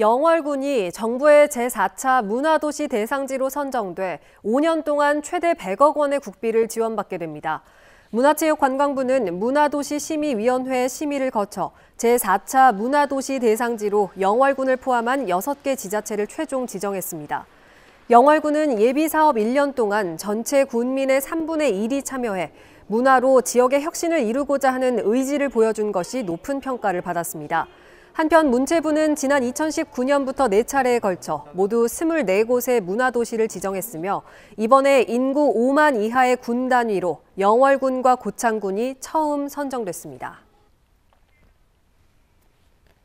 영월군이 정부의 제4차 문화도시 대상지로 선정돼 5년 동안 최대 100억 원의 국비를 지원받게 됩니다. 문화체육관광부는 문화도시 심의위원회 심의를 거쳐 제4차 문화도시 대상지로 영월군을 포함한 6개 지자체를 최종 지정했습니다. 영월군은 예비사업 1년 동안 전체 군민의 3분의 1이 참여해 문화로 지역의 혁신을 이루고자 하는 의지를 보여준 것이 높은 평가를 받았습니다. 한편 문체부는 지난 2019년부터 4차례에 걸쳐 모두 24곳의 문화도시를 지정했으며 이번에 인구 5만 이하의 군 단위로 영월군과 고창군이 처음 선정됐습니다.